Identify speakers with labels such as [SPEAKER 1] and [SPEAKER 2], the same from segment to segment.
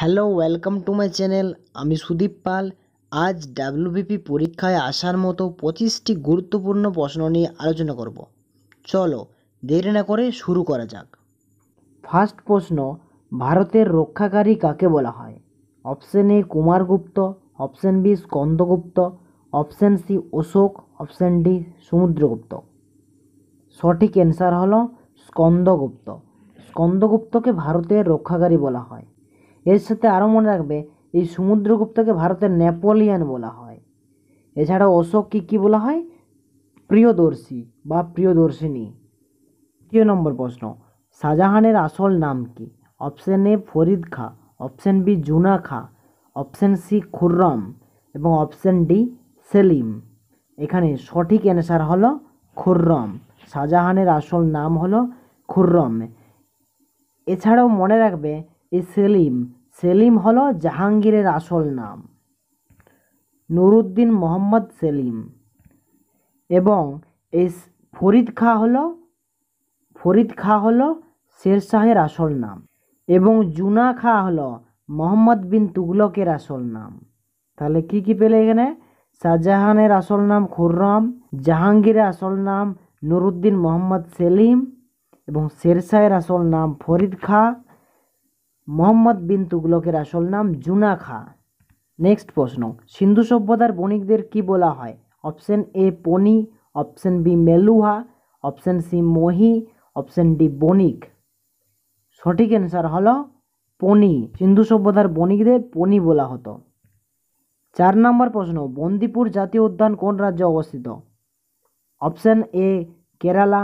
[SPEAKER 1] hello welcome to my channel আমি সুদীপ পাল আজ WBP পরীক্ষায় আসার মতো পঁচিশটি গুরুত্বপূর্ণ প্রশ্ন নিয়ে আলোচনা করব চলো দেরি না করে শুরু করা যাক ফার্স্ট প্রশ্ন ভারতের রক্ষাকারী কাকে বলা হয় option A Kumaragupta option B Skandagupta option C Ashoka option D Samudragupta সঠিক অ্যান্সার হলো স্কন্দগুপ্ত স্কন্দগুপ্তকে ভারতের রক্ষাকারী বলা হয় এর সাথে আরও মনে রাখবে এই সমুদ্রগুপ্তকে ভারতের নেপোলিয়ান বলা হয় এছাড়া অশোককে কী বলা হয় প্রিয়দর্শী বা প্রিয়দর্শিনী তৃতীয় নম্বর প্রশ্ন শাহজাহানের আসল নাম কি অপশান এ ফরিদ খা অপশান বি জুনা খা অপশান সি খুররম এবং অপশান ডি সেলিম এখানে সঠিক অ্যান্সার হল খুররম শাহজাহানের আসল নাম হলো খুররম এছাড়াও মনে রাখবে এ সেলিম সেলিম হলো জাহাঙ্গীরের আসল নাম নুরুদ্দিন মোহাম্মদ সেলিম এবং এই ফরিদ খা হলো ফরিদ খা হলো শেরশাহের আসল নাম এবং জুনা খা হলো মোহাম্মদ বিন তুগলকের আসল নাম তাহলে কি কি পেলে এখানে শাহজাহানের আসল নাম খুররম জাহাঙ্গীরের আসল নাম নুরুদ্দিন মোহাম্মদ সেলিম এবং শেরশাহের আসল নাম ফরিদ খা মোহাম্মদ বিন তুগলকের আসল নাম জুনা খা নেক্সট প্রশ্ন সিন্ধু সভ্যতার বণিকদের কি বলা হয় option A Pani option B Meluha option C মহি অপশন ডি বণিক সঠিক অ্যান্সার হলো পনি সিন্ধু সভ্যতার বণিকদের পনি বলা হতো চার নম্বর প্রশ্ন বন্দিপুর জাতীয় উদ্যান কোন রাজ্যে অবস্থিত option A Kerala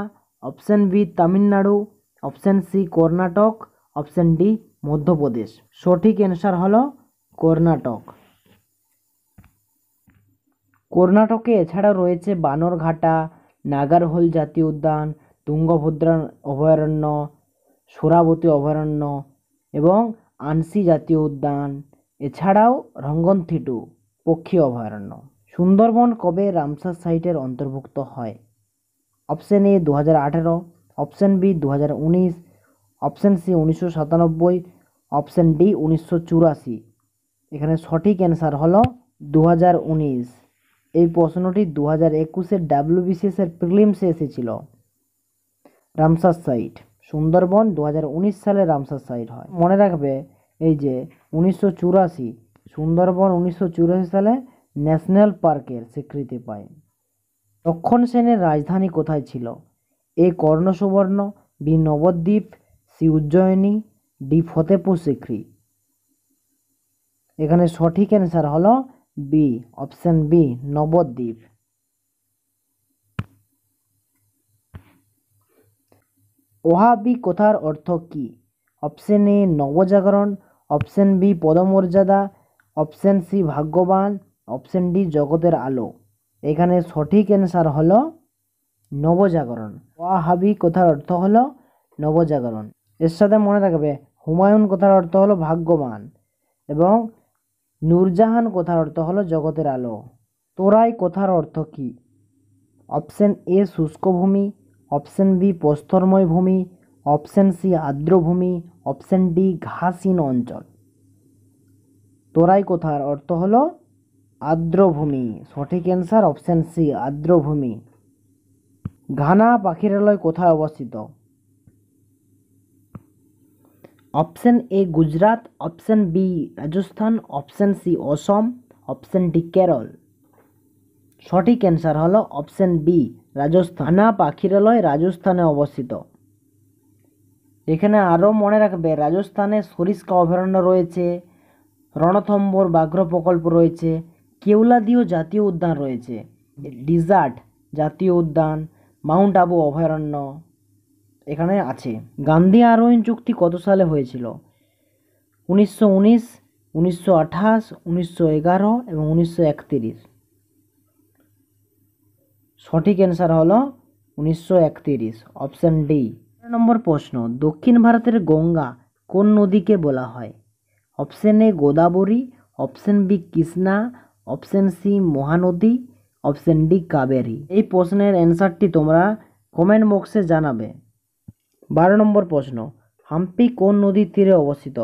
[SPEAKER 1] option B Tamil Nadu option C Karnataka option D Madhya Pradesh সঠিক অ্যান্সার হল কর্ণাটক কর্ণাটকে এছাড়া রয়েছে বানরঘাটা নাগারহোল জাতীয় উদ্যান তুঙ্গভদ্রা অভয়ারণ্য সোরাবতী অভয়ারণ্য এবং আনসি জাতীয় উদ্যান এছাড়াও রঙ্গনথিটু পক্ষী অভয়ারণ্য সুন্দরবন কবে রামসার সাইটের অন্তর্ভুক্ত হয় অপশন এ দু হাজার আঠেরো অপশন বি দু হাজার উনিশ অপশান সি উনিশশো সাতানব্বই অপশান ডি উনিশশো চুরাশি এখানে সঠিক অ্যান্সার হল দু এই প্রশ্নটি দু হাজার একুশের ডাব্লিউবিসিএসের প্রিলিমসে এসেছিল রামসার সাইট সুন্দরবন দু হাজার উনিশ সালে রামসার সাইট হয় মনে রাখবে এই যে উনিশশো চুরাশি সুন্দরবন উনিশশো চুরাশি সালে ন্যাশনাল পার্কের স্বীকৃতি পায় রক্ষণ সেনের রাজধানী কোথায় ছিল A Karnasubarna B Nabadwip C Ujjayini D Fatehpur Sikri এখানে সঠিক অ্যান্সার হল B option B Nabadwip Wahabi কথার অর্থ কি অপশান এ নবজাগরণ অপশান বি পদমর্যাদা অপশান সি ভাগ্যবান অপশান ডি জগতের আলো এখানে সঠিক অ্যান্সার হল নবজাগরণ ওয়াহাবি কথার অর্থ হল নবজাগরণ এর সাথে মনে রাখবে হুমায়ুন কথার অর্থ হলো ভাগ্যবান এবং নূরজাহান কথার অর্থ হলো জগতের আলো তোরাই কথার অর্থ কি অপশন এ শুষ্ক ভূমি অপশন বি প্রস্তরময় ভূমি অপশন সি আর্দ্রভূমি অপশন ডি ঘাসীন অঞ্চল তোরাই কথার অর্থ হল আর্দ্রভূমি সঠিক অ্যান্সার অপশন সি আর্দ্রভূমি ঘানা পাখিরালয় কোথায় অবস্থিত option A Gujarat option B Rajasthan option C Assam option D Kerala সঠিক অ্যান্সার হল অপশন বি রাজস্থান পাখিরালয় রাজস্থানে অবস্থিত এখানে আরও মনে রাখবে রাজস্থানে সরিষ্কা অভয়ারণ্য রয়েছে রণথম্বর বাঘ্র প্রকল্প রয়েছে কেউলাদিও জাতীয় উদ্যান রয়েছে ডিজার্ট জাতীয় উদ্যান মাউন্ট আবু অভয়ারণ্য এখানে আছে গান্ধী আরোহণ চুক্তি কত সালে হয়েছিল উনিশশো উনিশ উনিশশো আঠাশ উনিশশো এগারো এবং উনিশশো সঠিক অ্যান্সার হলো উনিশশো অপশন ডি নম্বর প্রশ্ন দক্ষিণ ভারতের গঙ্গা কোন নদীকে বলা হয় option A Godavari option B Krishna option C Mahanadi option D Kaveri এই প্রশ্নের অ্যান্সারটি তোমরা কমেন্ট বক্সে জানাবে বারো নম্বর প্রশ্ন হাম্পি কোন নদীর তীরে অবস্থিত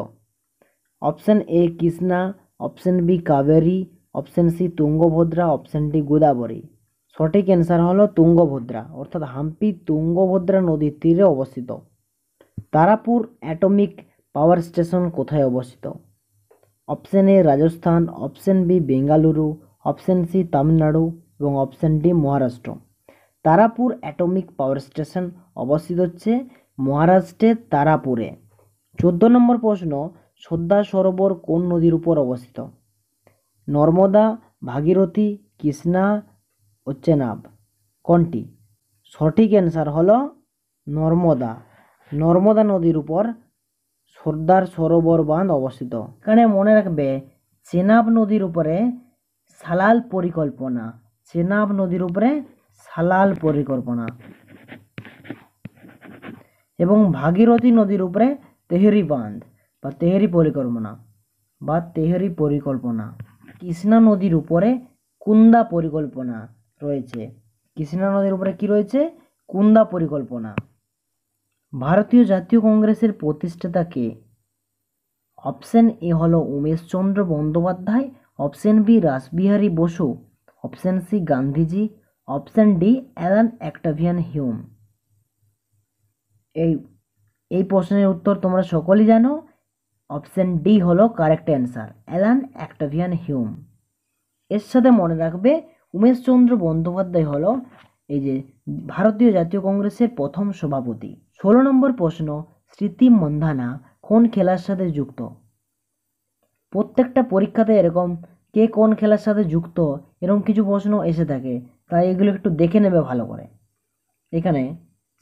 [SPEAKER 1] option A Krishna option B Kaveri option C Tungabhadra option D Godavari সঠিক অ্যান্সার হলো তুঙ্গভদ্রা অর্থাৎ হাম্পি তুঙ্গভদ্রা নদীর তীরে অবস্থিত তারাপুর অ্যাটমিক পাওয়ার স্টেশন কোথায় অবস্থিত option A Rajasthan option B Bengaluru option C Tamil Nadu এবং option D Maharashtra Tarapur atomic power station অবস্থিত হচ্ছে মহারাষ্ট্রের তারাপুরে চোদ্দ নম্বর প্রশ্ন সর্দার সরোবর কোন নদীর উপর অবস্থিত নর্মদা ভাগীরথী কৃষ্ণা ও চেনাব কোনটি সঠিক অ্যান্সার হলো নর্মদা নর্মদা নদীর উপর সর্দার সরোবর বাঁধ অবস্থিত এখানে মনে রাখবে চেনাব নদীর উপরে সালাল পরিকল্পনা চেনাব নদীর উপরে সালাল পরিকল্পনা এবং ভাগীরথী নদীর উপরে তেহরি বাঁধ বা তেহরি পরিকল্পনা বা তেহরি পরিকল্পনা কৃষ্ণা নদীর উপরে কুন্দা পরিকল্পনা রয়েছে কৃষ্ণা নদীর উপরে কি রয়েছে কুন্দা পরিকল্পনা ভারতীয় জাতীয় কংগ্রেসের প্রতিষ্ঠাতা কে অপশন এ হলো Umeshchandra Bandyopadhyay option B Rashbehari Bose option C Gandhiji option D Allan Octavian Hume এই এই প্রশ্নের উত্তর তোমরা সকলেই জানো অপশান ডি হলো correct answer Allan Octavian Hume এর সাথে মনে রাখবে উমেশচন্দ্র বন্দ্যোপাধ্যায় হলো এই যে ভারতীয় জাতীয় কংগ্রেসের প্রথম সভাপতি ষোলো নম্বর প্রশ্ন স্মৃতি মন্ধানা কোন খেলার সাথে যুক্ত প্রত্যেকটা পরীক্ষাতে এরকম কে কোন খেলার সাথে যুক্ত এরকম কিছু প্রশ্ন এসে থাকে তাই এগুলো একটু দেখে নেবে ভালো করে এখানে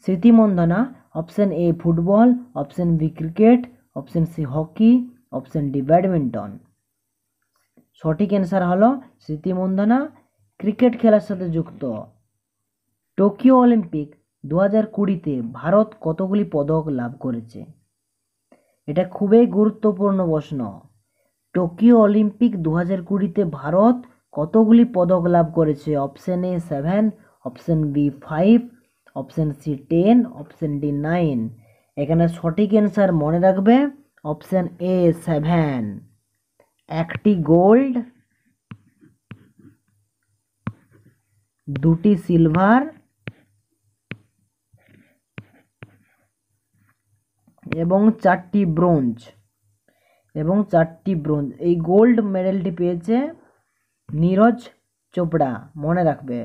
[SPEAKER 1] Smriti Mandhana option A football option B cricket option C hockey option D badminton সঠিক অ্যান্সার হলো স্মৃতিমন্দনা ক্রিকেট খেলার সাথে যুক্ত টোকিও অলিম্পিক দু হাজার কুড়িতে ভারত কতগুলি পদক লাভ করেছে এটা খুবই গুরুত্বপূর্ণ প্রশ্ন টোকিও অলিম্পিক দু হাজার কুড়িতে ভারত কতগুলি পদক লাভ করেছে option A seven option B five option C ten option D nine এখানে সঠিক অ্যান্সার মনে রাখবে অপশান এ সেভেন একটি গোল্ড দুটি সিলভার এবং চারটি ব্রোঞ্জ এবং চারটি ব্রোঞ্জ এই গোল্ড মেডেলটি পেয়েছে নীরজ চোপড়া মনে রাখবে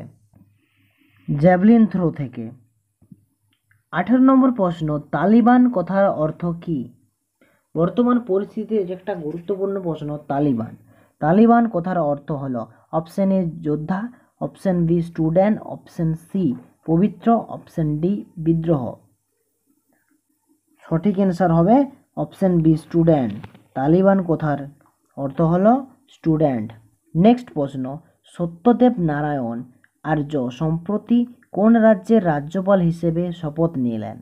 [SPEAKER 1] জ্যাভলিন থ্রো থেকে আঠারো নম্বর প্রশ্ন তালিবান কথার অর্থ কি বর্তমান পরিস্থিতিতে একটা গুরুত্বপূর্ণ প্রশ্ন তালিবান তালিবান কথার অর্থ হল অপশান এ যোদ্ধা option B student option C পবিত্র অপশান ডি বিদ্রোহ সঠিক অ্যান্সার হবে অপশান বি স্টুডেন্ট তালিবান কথার অর্থ হল স্টুডেন্ট নেক্সট প্রশ্ন সত্যদেব নারায়ণ আর্য সম্প্রতি কোন রাজ্যের রাজ্যপাল হিসেবে শপথ নিলেন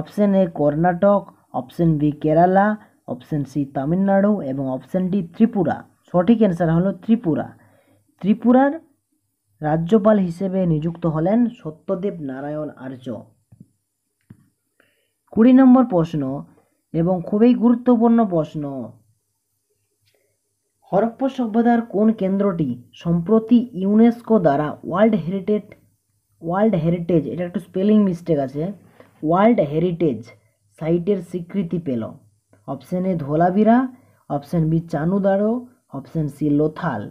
[SPEAKER 1] option A Karnataka option B Kerala option C Tamil Nadu এবং অপশন ডি ত্রিপুরা সঠিক অ্যান্সার হলো ত্রিপুরা ত্রিপুরার রাজ্যপাল হিসেবে নিযুক্ত হলেন সত্যদেব নারায়ণ আর্য কুড়ি নম্বর প্রশ্ন এবং খুবই গুরুত্বপূর্ণ প্রশ্ন হরপ্প সভ্যতার কোন কেন্দ্রটি সম্প্রতি ইউনেস্কো দ্বারা ওয়ার্ল্ড হেরিটেজ ওয়ার্ল্ড হেরিটেজ এটা একটু স্পেলিং মিস্টেক আছে ওয়ার্ল্ড হেরিটেজ সাইটের স্বীকৃতি পেল option A Dholavira option B Chanhudaro option C Lothal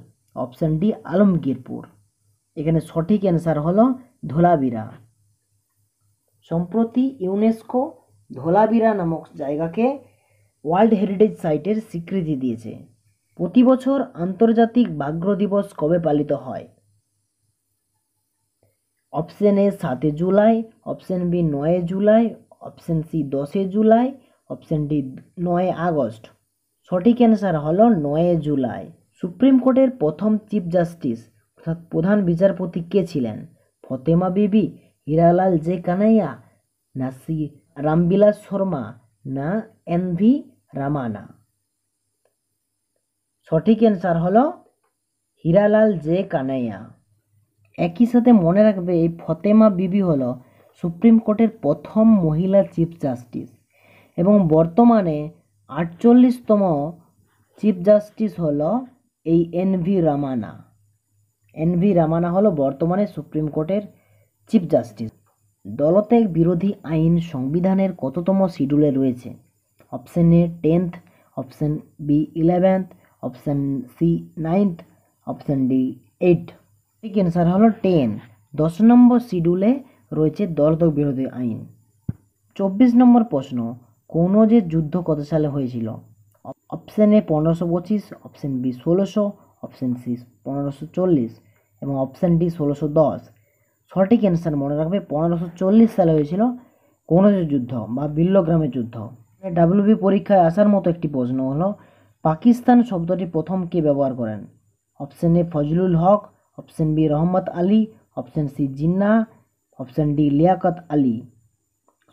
[SPEAKER 1] option D Alamgirpur এখানে সঠিক অ্যান্সার হলো ধোলাবিরা সম্প্রতি ইউনেস্কো ধোলাবিরা নামক জায়গাকে ওয়ার্ল্ড হেরিটেজ সাইটের স্বীকৃতি দিয়েছে প্রতি বছর আন্তর্জাতিক বাঘ্র দিবস কবে পালিত হয় অপশন এ সাতে জুলাই অপশন বি নয় জুলাই অপশন সি দশে জুলাই অপশন ডি নয় আগস্ট সঠিক অ্যান্সার হলো নয় জুলাই সুপ্রিম কোর্টের প্রথম চিফ জাস্টিস অর্থাৎ প্রধান বিচারপতি কে ছিলেন ফতেমা বিবি হীরালাল জে কানাইয়া না সি রামবিলাস শর্মা না এন ভি রামানা সঠিক অ্যান্সার হল হীরালাল জে কানাইয়া একই সাথে মনে রাখবে এই ফতেমা বিবি হল সুপ্রিম কোর্টের প্রথম মহিলা চিফ জাস্টিস এবং বর্তমানে আটচল্লিশতম চিফ জাস্টিস হল এই এনভি রামানা এনভি রামানা হল বর্তমানে সুপ্রিম কোর্টের চিফ জাস্টিস দলত্যাগ বিরোধী আইন সংবিধানের কততম শিডিউলে রয়েছে option A tenth option B eleventh option C ninth option D eight ঠিক অ্যান্সার হলো টেন দশ নম্বর শিডিউলে রয়েছে দলতক বিরোধী আইন চব্বিশ নম্বর প্রশ্ন কনৌজের যুদ্ধ কত সালে হয়েছিল অপশান এ পনেরোশো পঁচিশ অপশন বি ষোলোশো অপশন সি পনেরোশো চল্লিশ এবং অপশন ডি ষোলোশো দশ সঠিক অ্যান্সার মনে রাখবে পনেরোশো চল্লিশ সালে হয়েছিল কনৌজের যুদ্ধ বা বিল্লগ্রামের যুদ্ধ ডাব্লিউবি পরীক্ষায় আসার মতো একটি প্রশ্ন হলো পাকিস্তান শব্দটি প্রথম কে ব্যবহার করেন option A Fazlul Huq option B Rahmat Ali option C Jinnah option D Liaquat Ali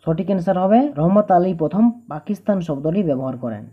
[SPEAKER 1] সঠিক অ্যান্সার হবে রহমত আলী প্রথম পাকিস্তান শব্দটি ব্যবহার করেন